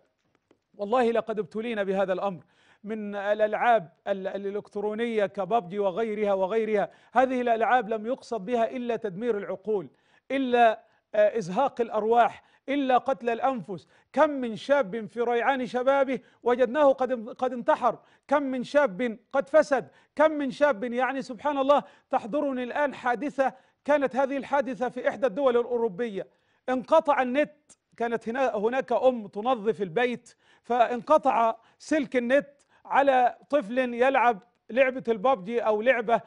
Speaker 2: والله لقد ابتلينا بهذا الامر من الألعاب الإلكترونية كبابجي وغيرها وغيرها هذه الألعاب لم يقصد بها إلا تدمير العقول إلا آه، إزهاق الأرواح إلا قتل الأنفس كم من شاب في ريعان شبابه وجدناه قد قد انتحر كم من شاب قد فسد كم من شاب يعني سبحان الله تحضرني الآن حادثة كانت هذه الحادثة في إحدى الدول الأوروبية انقطع النت كانت هنا هناك أم تنظف البيت فانقطع سلك النت على طفل يلعب لعبة البابجي أو لعبة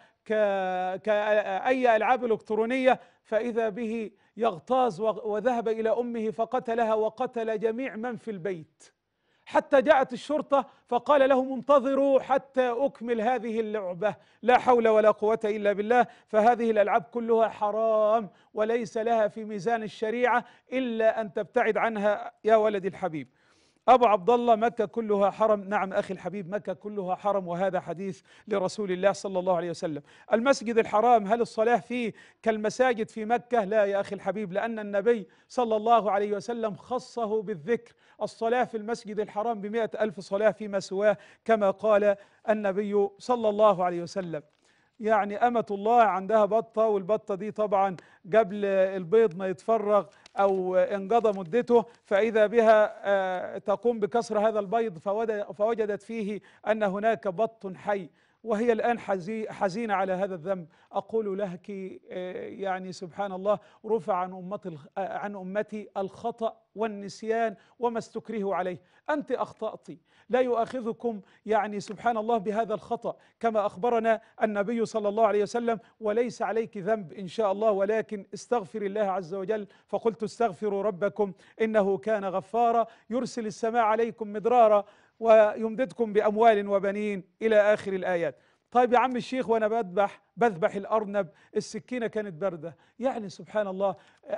Speaker 2: كأي ألعاب إلكترونية فإذا به يغتاظ وذهب إلى أمه فقتلها وقتل جميع من في البيت حتى جاءت الشرطة فقال لهم انتظروا حتى أكمل هذه اللعبة لا حول ولا قوة إلا بالله فهذه الألعاب كلها حرام وليس لها في ميزان الشريعة إلا أن تبتعد عنها يا ولدي الحبيب أبو عبد الله مكة كلها حرم نعم أخي الحبيب مكة كلها حرم وهذا حديث لرسول الله صلى الله عليه وسلم المسجد الحرام هل الصلاة فيه كالمساجد في مكة لا يا أخي الحبيب لأن النبي صلى الله عليه وسلم خصه بالذكر الصلاة في المسجد الحرام بمئة ألف صلاة فيما سواه كما قال النبي صلى الله عليه وسلم يعني أمة الله عندها بطة والبطة دي طبعا قبل البيض ما يتفرغ أو انقضى مدته فإذا بها آه، تقوم بكسر هذا البيض فوجدت فيه أن هناك بط حي وهي الآن حزينة على هذا الذنب أقول لك آه، يعني سبحان الله رفع عن أمتي آه، عن أمتي الخطأ والنسيان وما استكرهوا عليه أنت أخطأت لا يؤاخذكم يعني سبحان الله بهذا الخطأ كما أخبرنا النبي صلى الله عليه وسلم وليس عليك ذنب إن شاء الله ولكن استغفر الله عز وجل فقلت استغفروا ربكم إنه كان غفارا يرسل السماء عليكم مدرارا ويمددكم بأموال وبنين إلى آخر الآيات طيب يا عم الشيخ وأنا بذبح بذبح الأرنب السكينة كانت باردة يعني سبحان الله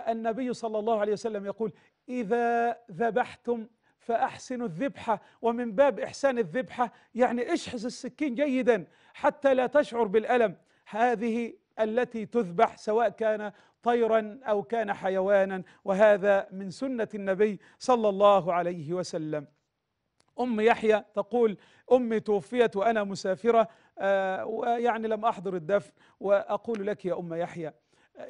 Speaker 2: النبي صلى الله عليه وسلم يقول إذا ذبحتم فأحسنوا الذبحة ومن باب إحسان الذبحة يعني اشحص السكين جيدا حتى لا تشعر بالألم هذه التي تذبح سواء كان طيرا أو كان حيوانا وهذا من سنة النبي صلى الله عليه وسلم أم يحيى تقول أمي توفيت وأنا مسافرة آه، ويعني لم أحضر الدفن وأقول لك يا أم يحيى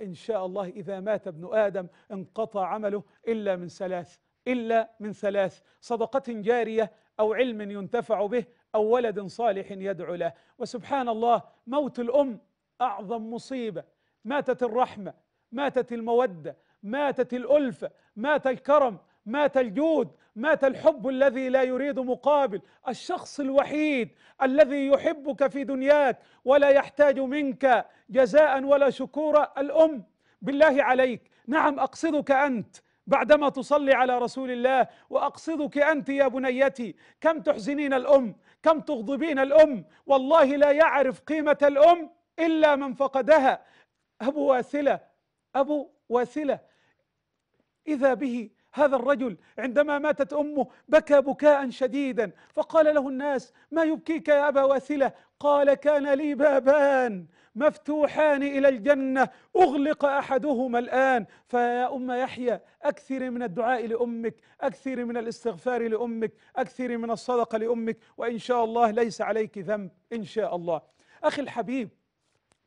Speaker 2: إن شاء الله إذا مات ابن آدم انقطع عمله إلا من ثلاث إلا من ثلاث صدقة جارية أو علم ينتفع به أو ولد صالح يدعو له وسبحان الله موت الأم أعظم مصيبة ماتت الرحمة ماتت المودة ماتت الألفة مات الكرم مات الجود مات الحب الذي لا يريد مقابل الشخص الوحيد الذي يحبك في دنياك ولا يحتاج منك جزاء ولا شكورا الأم بالله عليك نعم أقصدك أنت بعدما تصلي على رسول الله واقصدك انت يا بنيتي كم تحزنين الام كم تغضبين الام والله لا يعرف قيمه الام الا من فقدها ابو واثله ابو واثله اذا به هذا الرجل عندما ماتت امه بكى بكاء شديدا فقال له الناس ما يبكيك يا ابا واثله قال كان لي بابان مفتوحان الى الجنه اغلق احدهما الان فيا ام يحيى اكثري من الدعاء لامك اكثري من الاستغفار لامك اكثري من الصدقه لامك وان شاء الله ليس عليك ذنب ان شاء الله اخي الحبيب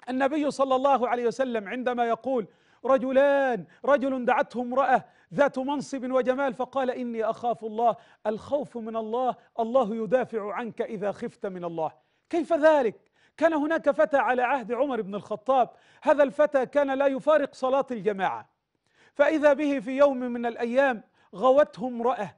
Speaker 2: النبي صلى الله عليه وسلم عندما يقول رجلان رجل دعته امراه ذات منصب وجمال فقال إني أخاف الله الخوف من الله الله يدافع عنك إذا خفت من الله كيف ذلك؟ كان هناك فتى على عهد عمر بن الخطاب هذا الفتى كان لا يفارق صلاة الجماعة فإذا به في يوم من الأيام غوته امرأة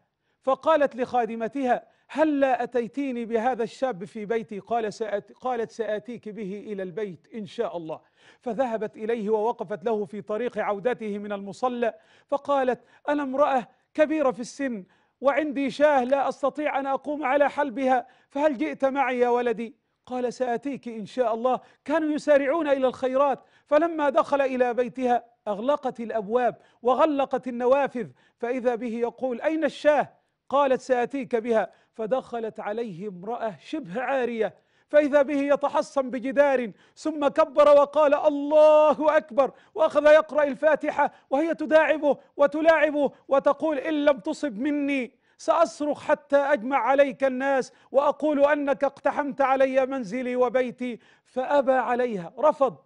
Speaker 2: فقالت لخادمتها هلا أتيتيني بهذا الشاب في بيتي قال سأت قالت سآتيك به إلى البيت إن شاء الله فذهبت إليه ووقفت له في طريق عودته من المصلى فقالت أنا امرأة كبيرة في السن وعندي شاه لا أستطيع أن أقوم على حلبها فهل جئت معي يا ولدي قال سآتيك إن شاء الله كانوا يسارعون إلى الخيرات فلما دخل إلى بيتها أغلقت الأبواب وغلقت النوافذ فإذا به يقول أين الشاه قالت سآتيك بها فدخلت عليه امرأة شبه عارية فإذا به يتحصن بجدار ثم كبر وقال الله أكبر وأخذ يقرأ الفاتحة وهي تداعبه وتلاعبه وتقول إن لم تصب مني سأصرخ حتى أجمع عليك الناس وأقول أنك اقتحمت علي منزلي وبيتي فأبى عليها رفض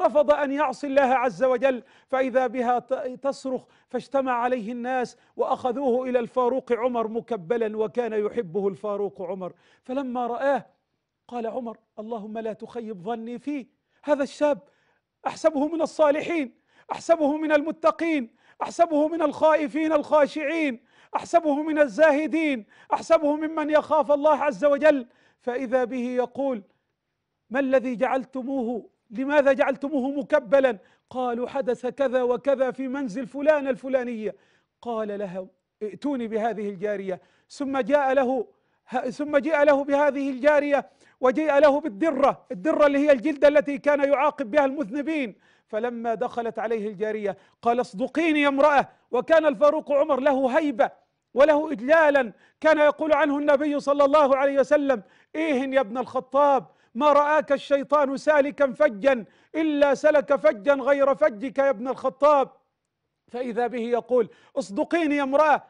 Speaker 2: رفض ان يعصي الله عز وجل فاذا بها تصرخ فاجتمع عليه الناس واخذوه الى الفاروق عمر مكبلا وكان يحبه الفاروق عمر فلما راه قال عمر اللهم لا تخيب ظني فيه هذا الشاب احسبه من الصالحين احسبه من المتقين احسبه من الخائفين الخاشعين احسبه من الزاهدين احسبه ممن يخاف الله عز وجل فاذا به يقول ما الذي جعلتموه لماذا جعلتموه مكبلا قالوا حدث كذا وكذا في منزل فلان الفلانية قال لها ائتوني بهذه الجارية ثم جاء له ثم جاء له بهذه الجارية وجيء له بالدرة الدرة اللي هي الجلدة التي كان يعاقب بها المذنبين فلما دخلت عليه الجارية قال اصدقيني يا امرأة وكان الفاروق عمر له هيبة وله إجلالا كان يقول عنه النبي صلى الله عليه وسلم ايهن يا ابن الخطاب ما رآك الشيطان سالكا فجا إلا سلك فجا غير فجك يا ابن الخطاب فإذا به يقول اصدقيني يا امرأة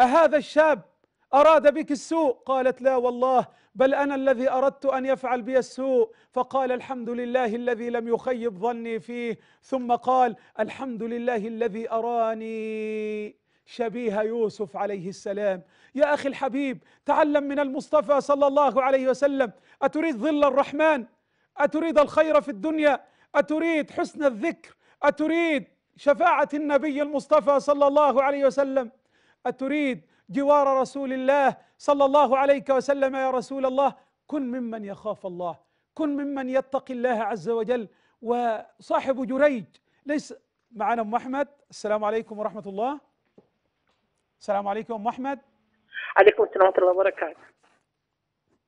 Speaker 2: أهذا الشاب أراد بك السوء قالت لا والله بل أنا الذي أردت أن يفعل بي السوء فقال الحمد لله الذي لم يخيب ظني فيه ثم قال الحمد لله الذي أراني شبيه يوسف عليه السلام يا أخي الحبيب تعلم من المصطفى صلى الله عليه وسلم أتريد ظل الرحمن أتريد الخير في الدنيا أتريد حسن الذكر أتريد شفاعة النبي المصطفى صلى الله عليه وسلم أتريد جوار رسول الله صلى الله عليك وسلم يا رسول الله كن ممن يخاف الله كن ممن يتقي الله عز وجل وصاحب جريج ليس معنا ام احمد السلام عليكم ورحمه الله السلام عليكم ام
Speaker 4: احمد عليكم السلام ورحمه الله وبركاته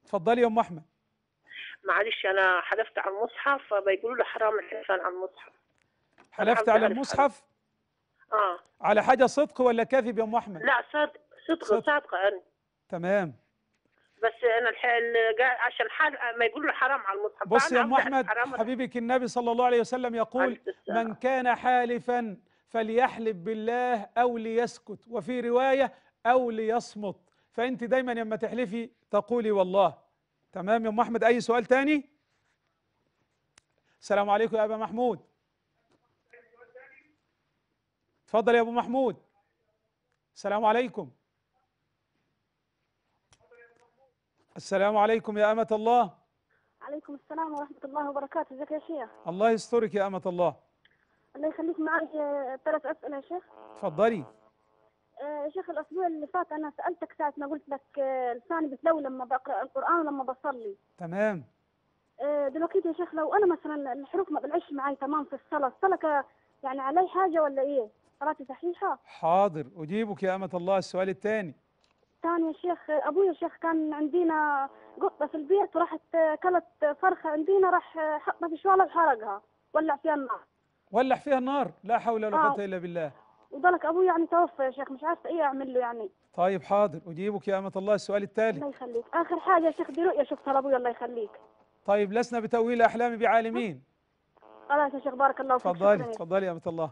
Speaker 2: اتفضلي يا ام احمد
Speaker 4: معلش انا حلفت على المصحف فبيقولوا لي حرام الحلفان على المصحف
Speaker 2: حلفت على المصحف اه على حاجه صدق ولا كذب يا ام احمد لا
Speaker 4: صدق صدق صادقه انا تمام بس انا عشان حال ما يقولوا حرام على المصحف بص يا ام احمد
Speaker 2: حبيبك النبي صلى الله عليه وسلم يقول من كان حالفا فليحلف بالله أو ليسكت وفي رواية أو ليصمت فأنت دايما لما تحلفي تقولي والله تمام يا أم أحمد أي سؤال تاني السلام عليكم يا أبا محمود تفضل يا أبو محمود السلام عليكم السلام عليكم يا أمة الله
Speaker 1: عليكم السلام ورحمة الله وبركاته ازيك يا شيخ
Speaker 2: الله يسترك يا أمة الله
Speaker 1: الله يخليك معي ثلاث اسئله يا شيخ تفضلي آه شيخ الاسبوع اللي فات انا سالتك ساعه ما قلت لك آه، لساني بتلو لما بقرا القران ولما بصلي تمام آه، دلوقتي يا شيخ لو انا مثلا الحروف ما بنعيش معي تمام في الصلاه الصلاه يعني علي حاجه ولا ايه؟ صلاتي صحيحه؟
Speaker 2: حاضر اجيبك يا امه الله السؤال الثاني
Speaker 1: ثاني يا شيخ ابوي يا شيخ كان عندنا قطه في البيت وراحت آه، كلت فرخه عندنا راح حطها في شواله وحرقها ولع فيها النار
Speaker 2: ولع فيها النار لا حول ولا قوه آه. الا بالله
Speaker 1: وضلك ابوي يعني توفى يا شيخ مش عارفه ايه اعمل له يعني
Speaker 2: طيب حاضر اجيبك يا امه الله السؤال التالي الله
Speaker 1: يخليك اخر حاجه يا شيخ دي رؤيه شفتها لابوي الله يخليك
Speaker 2: طيب لسنا بتاويل احلامي بعالمين
Speaker 1: خلاص يا شيخ بارك الله فيك تفضلي تفضلي
Speaker 2: يا امه الله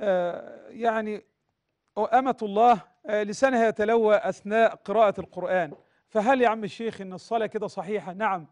Speaker 2: آه يعني امه الله آه، لسانها يتلوى اثناء قراءه القران فهل يا عم الشيخ ان الصلاه كده صحيحه نعم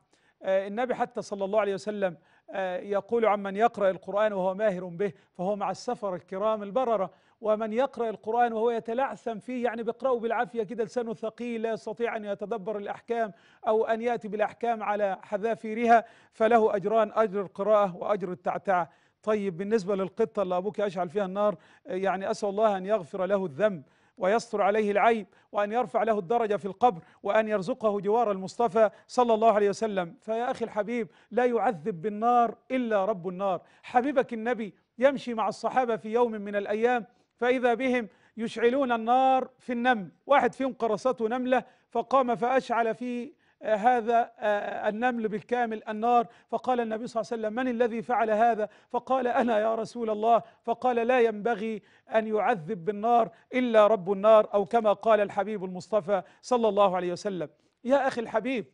Speaker 2: آه، النبي حتى صلى الله عليه وسلم آه، يقول عمن يقرأ القرآن وهو ماهر به فهو مع السفر الكرام البررة ومن يقرأ القرآن وهو يتلعثم فيه يعني بيقرأه بالعافية كده لسانه ثقيل لا يستطيع أن يتدبر الأحكام أو أن يأتي بالأحكام على حذافيرها فله أجران أجر القراءة وأجر التعتعة طيب بالنسبة للقطة اللي أبوك أشعل فيها النار آه، يعني أسأل الله أن يغفر له الذنب ويستر عليه العيب وأن يرفع له الدرجة في القبر وأن يرزقه جوار المصطفى صلى الله عليه وسلم فيا أخي الحبيب لا يعذب بالنار إلا رب النار حبيبك النبي يمشي مع الصحابة في يوم من الأيام فإذا بهم يشعلون النار في النمل واحد فيهم قرصته نملة فقام فأشعل في هذا آه، النمل بالكامل النار فقال النبي صلى الله عليه وسلم من الذي فعل هذا فقال أنا يا رسول الله فقال لا ينبغي أن يعذب بالنار إلا رب النار أو كما قال الحبيب المصطفى صلى الله عليه وسلم يا أخي الحبيب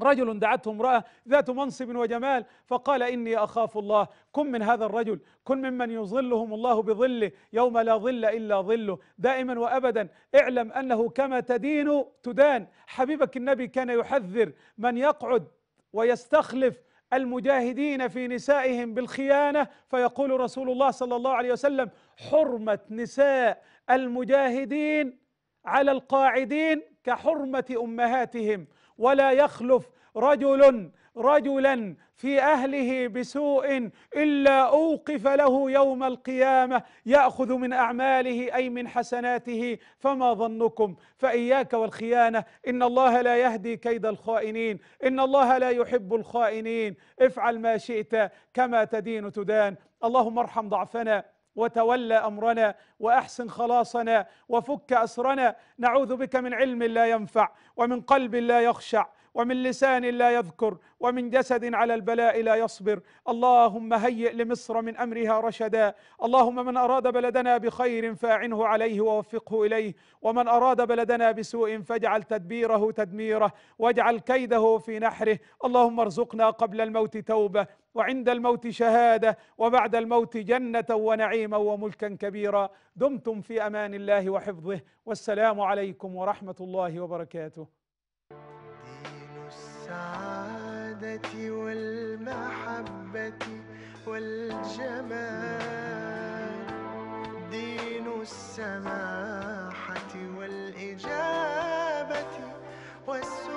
Speaker 2: رجل دعته امرأة ذات منصب وجمال فقال إني أخاف الله كن من هذا الرجل كن ممن يظلهم الله بظله يوم لا ظل إلا ظله دائما وأبدا اعلم أنه كما تدين تدان حبيبك النبي كان يحذر من يقعد ويستخلف المجاهدين في نسائهم بالخيانة فيقول رسول الله صلى الله عليه وسلم حرمة نساء المجاهدين على القاعدين كحرمة أمهاتهم ولا يخلف رجل رجلا في اهله بسوء الا اوقف له يوم القيامه ياخذ من اعماله اي من حسناته فما ظنكم فاياك والخيانه ان الله لا يهدي كيد الخائنين ان الله لا يحب الخائنين افعل ما شئت كما تدين تدان اللهم ارحم ضعفنا وتولى امرنا واحسن خلاصنا وفك اسرنا نعوذ بك من علم لا ينفع ومن قلب لا يخشع ومن لسان لا يذكر ومن جسد على البلاء لا يصبر اللهم هيئ لمصر من امرها رشدا اللهم من اراد بلدنا بخير فاعنه عليه ووفقه اليه ومن اراد بلدنا بسوء فاجعل تدبيره تدميره واجعل كيده في نحره اللهم ارزقنا قبل الموت توبه وعند الموت شهاده وبعد الموت جنه ونعيما وملكا كبيرا دمتم في امان الله وحفظه والسلام عليكم ورحمه الله وبركاته
Speaker 1: السعادة والمحبة والجمال دين السماحة والإجابة والسؤال